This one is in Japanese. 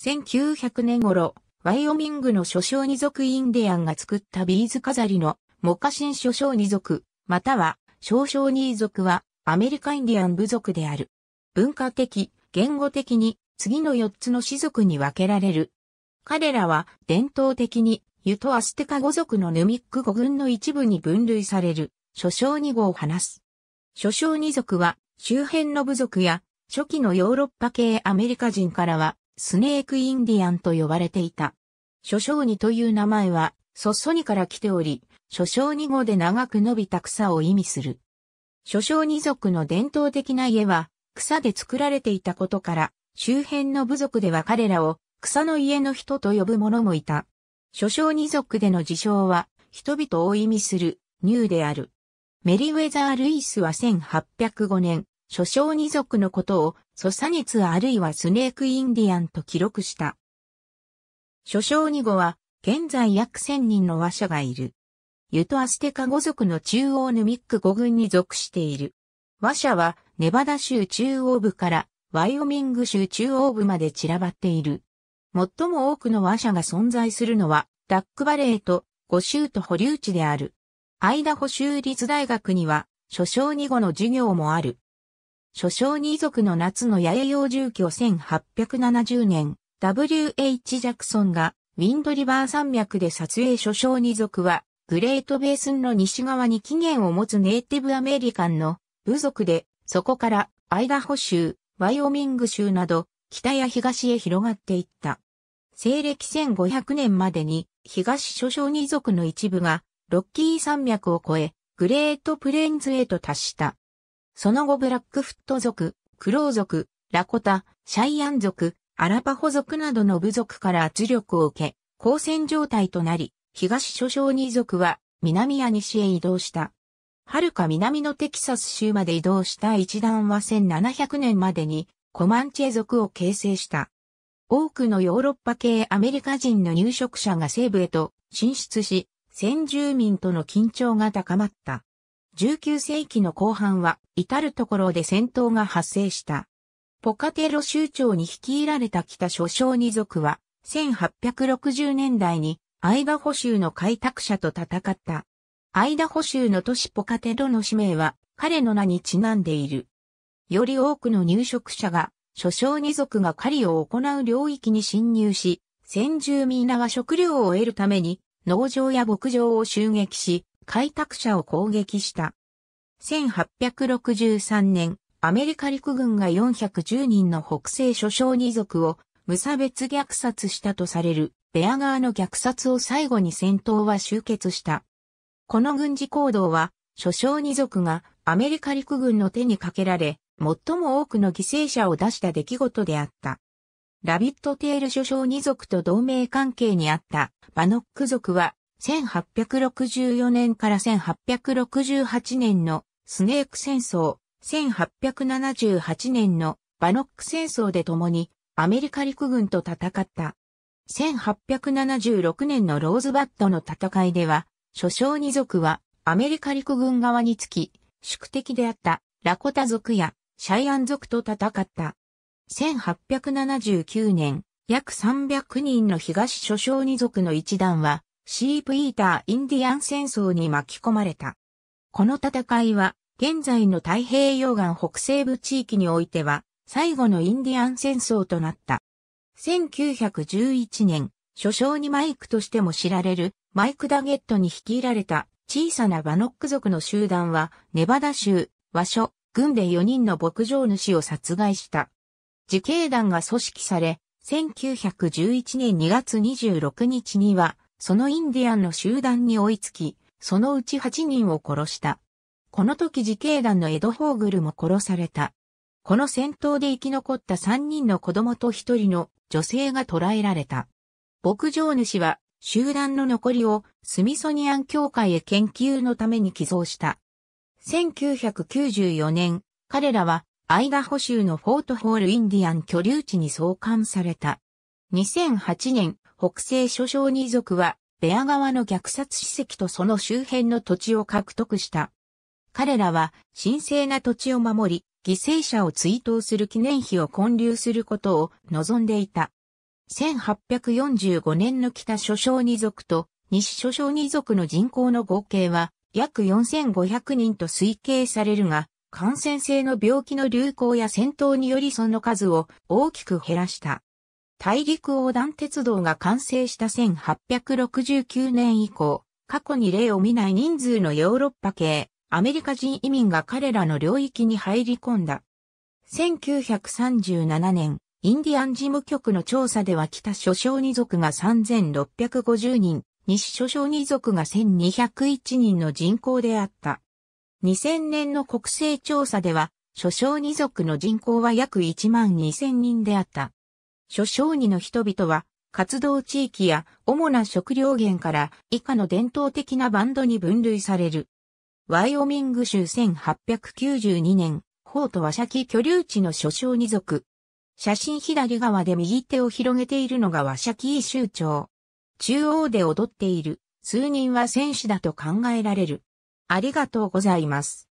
1900年頃、ワイオミングの諸小二族インディアンが作ったビーズ飾りのモカシン諸小二族、または少小二族はアメリカインディアン部族である。文化的、言語的に次の4つの氏族に分けられる。彼らは伝統的にユトアステカ語族のヌミック語群の一部に分類される、諸小二語を話す。諸小二族は周辺の部族や初期のヨーロッパ系アメリカ人からはスネークインディアンと呼ばれていた。諸将にという名前は、そっそにから来ており、諸将に語で長く伸びた草を意味する。諸将二族の伝統的な家は、草で作られていたことから、周辺の部族では彼らを、草の家の人と呼ぶ者もいた。諸将二族での自称は、人々を意味する、ニューである。メリウェザー・ルイスは1805年、諸将二族のことをソサニツあるいはスネークインディアンと記録した。諸将二語は、現在約千人の和者がいる。ユトアステカ語族の中央ヌミック語群に属している。和者は、ネバダ州中央部から、ワイオミング州中央部まで散らばっている。最も多くの和者が存在するのは、ダックバレーと、五州と保留地である。アイダホ州立大学には、諸将二語の授業もある。諸将二族の夏の野営用住居1870年、W.H. ジャクソンがウィンドリバー山脈で撮影諸将二族は、グレートベースンの西側に起源を持つネイティブアメリカンの部族で、そこからアイダホ州、ワイオミング州など、北や東へ広がっていった。西暦1500年までに、東諸将二族の一部が、ロッキー山脈を越え、グレートプレーンズへと達した。その後ブラックフット族、クロー族、ラコタ、シャイアン族、アラパホ族などの部族から圧力を受け、交戦状態となり、東諸将二族は南や西へ移動した。遥か南のテキサス州まで移動した一団は1700年までにコマンチェ族を形成した。多くのヨーロッパ系アメリカ人の入植者が西部へと進出し、先住民との緊張が高まった。19世紀の後半は、至るところで戦闘が発生した。ポカテロ州長に率いられた北諸将二族は、1860年代にアイダホ州の開拓者と戦った。アイダホ州の都市ポカテロの使命は彼の名にちなんでいる。より多くの入植者が、諸将二族が狩りを行う領域に侵入し、先住民らは食料を得るために農場や牧場を襲撃し、開拓者を攻撃した。1863年、アメリカ陸軍が410人の北西諸将二族を無差別虐殺したとされるベア側の虐殺を最後に戦闘は終結した。この軍事行動は、諸将二族がアメリカ陸軍の手にかけられ、最も多くの犠牲者を出した出来事であった。ラビットテール諸将二族と同盟関係にあったバノック族は1864年から1868年のスネーク戦争、1878年のバノック戦争で共にアメリカ陸軍と戦った。1876年のローズバッドの戦いでは、諸将二族はアメリカ陸軍側につき、宿敵であったラコタ族やシャイアン族と戦った。1879年、約300人の東諸将二族の一団は、シープイーター・インディアン戦争に巻き込まれた。この戦いは、現在の太平洋岸北西部地域においては、最後のインディアン戦争となった。1911年、首相にマイクとしても知られるマイク・ダゲットに率いられた小さなバノック族の集団はネバダ州、和所、軍で4人の牧場主を殺害した。自警団が組織され、1911年2月26日にはそのインディアンの集団に追いつき、そのうち8人を殺した。この時自警団のエド・ホーグルも殺された。この戦闘で生き残った3人の子供と1人の女性が捕らえられた。牧場主は集団の残りをスミソニアン協会へ研究のために寄贈した。1994年、彼らはアイダホ州のフォートホールインディアン居留地に送還された。2008年、北西諸将二族は、ベア川の虐殺史跡とその周辺の土地を獲得した。彼らは神聖な土地を守り、犠牲者を追悼する記念碑を建立することを望んでいた。1845年の北諸将二族と西諸将二族の人口の合計は約4500人と推計されるが、感染性の病気の流行や戦闘によりその数を大きく減らした。大陸横断鉄道が完成した1869年以降、過去に例を見ない人数のヨーロッパ系、アメリカ人移民が彼らの領域に入り込んだ。1937年、インディアン事務局の調査では北諸小二族が3650人、西諸小二族が1201人の人口であった。2000年の国勢調査では、諸小二族の人口は約1万2000人であった。諸商人の人々は、活動地域や主な食料源から以下の伝統的なバンドに分類される。ワイオミング州1892年、ホートはシ居留地の諸商二族。写真左側で右手を広げているのがワシャキー州長。中央で踊っている数人は戦士だと考えられる。ありがとうございます。